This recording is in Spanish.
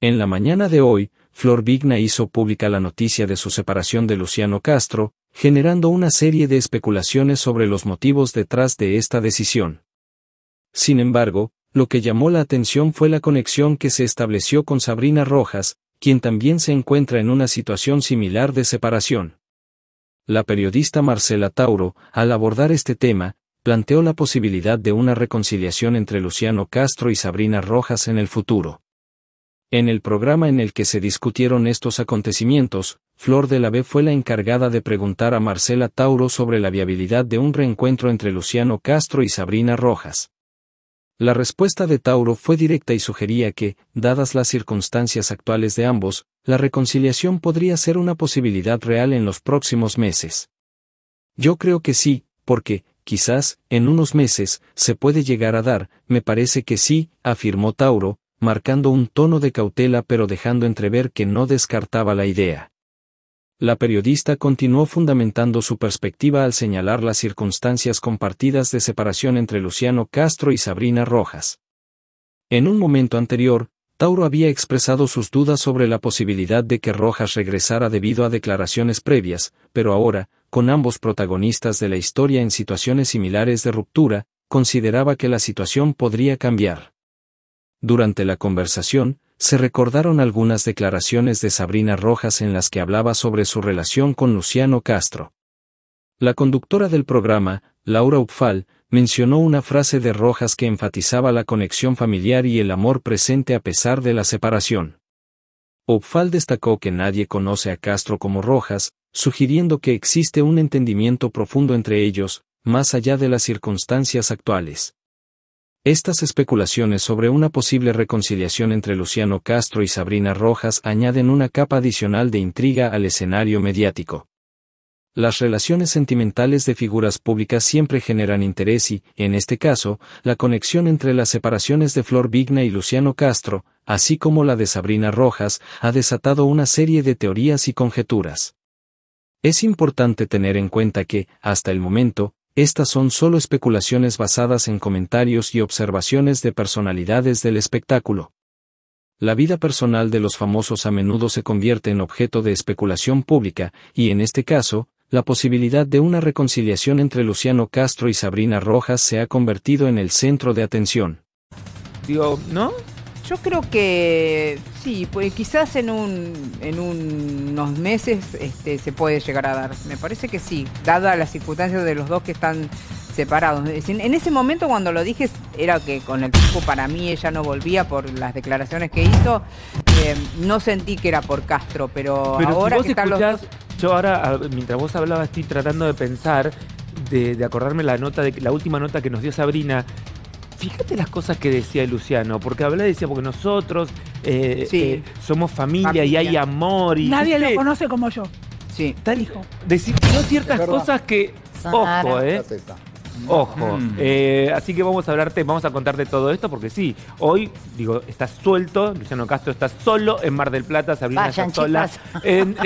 En la mañana de hoy, Flor Vigna hizo pública la noticia de su separación de Luciano Castro, generando una serie de especulaciones sobre los motivos detrás de esta decisión. Sin embargo, lo que llamó la atención fue la conexión que se estableció con Sabrina Rojas, quien también se encuentra en una situación similar de separación. La periodista Marcela Tauro, al abordar este tema, planteó la posibilidad de una reconciliación entre Luciano Castro y Sabrina Rojas en el futuro. En el programa en el que se discutieron estos acontecimientos, Flor de la B fue la encargada de preguntar a Marcela Tauro sobre la viabilidad de un reencuentro entre Luciano Castro y Sabrina Rojas. La respuesta de Tauro fue directa y sugería que, dadas las circunstancias actuales de ambos, la reconciliación podría ser una posibilidad real en los próximos meses. Yo creo que sí, porque, quizás, en unos meses, se puede llegar a dar, me parece que sí, afirmó Tauro, marcando un tono de cautela pero dejando entrever que no descartaba la idea. La periodista continuó fundamentando su perspectiva al señalar las circunstancias compartidas de separación entre Luciano Castro y Sabrina Rojas. En un momento anterior, Tauro había expresado sus dudas sobre la posibilidad de que Rojas regresara debido a declaraciones previas, pero ahora, con ambos protagonistas de la historia en situaciones similares de ruptura, consideraba que la situación podría cambiar. Durante la conversación, se recordaron algunas declaraciones de Sabrina Rojas en las que hablaba sobre su relación con Luciano Castro. La conductora del programa, Laura Upfal, mencionó una frase de Rojas que enfatizaba la conexión familiar y el amor presente a pesar de la separación. Upfal destacó que nadie conoce a Castro como Rojas, sugiriendo que existe un entendimiento profundo entre ellos, más allá de las circunstancias actuales. Estas especulaciones sobre una posible reconciliación entre Luciano Castro y Sabrina Rojas añaden una capa adicional de intriga al escenario mediático. Las relaciones sentimentales de figuras públicas siempre generan interés y, en este caso, la conexión entre las separaciones de Flor Vigna y Luciano Castro, así como la de Sabrina Rojas, ha desatado una serie de teorías y conjeturas. Es importante tener en cuenta que, hasta el momento, estas son solo especulaciones basadas en comentarios y observaciones de personalidades del espectáculo. La vida personal de los famosos a menudo se convierte en objeto de especulación pública, y en este caso, la posibilidad de una reconciliación entre Luciano Castro y Sabrina Rojas se ha convertido en el centro de atención. Digo, ¿no? Yo creo que sí, pues quizás en un en unos meses este, se puede llegar a dar. Me parece que sí, dada las circunstancias de los dos que están separados. En, ese momento cuando lo dije era que con el tiempo para mí ella no volvía por las declaraciones que hizo. Eh, no sentí que era por Castro, pero, ahora que están los Yo ahora, mientras vos hablabas, estoy tratando de pensar de, acordarme la nota de la última nota que nos dio Sabrina Fíjate las cosas que decía Luciano, porque hablaba decía, porque nosotros eh, eh, somos familia, y hay amor. Y, Nadie lo conoce como yo. Sí. Tal, hijo. Decir ciertas cosas que. Ojo, ¿eh? Ojo. Mm. Eh, así que vamos a hablarte, vamos a contarte todo esto, porque sí, hoy, digo, estás suelto, Luciano Castro está solo en Mar del Plata, Sabrina Vayan, está En,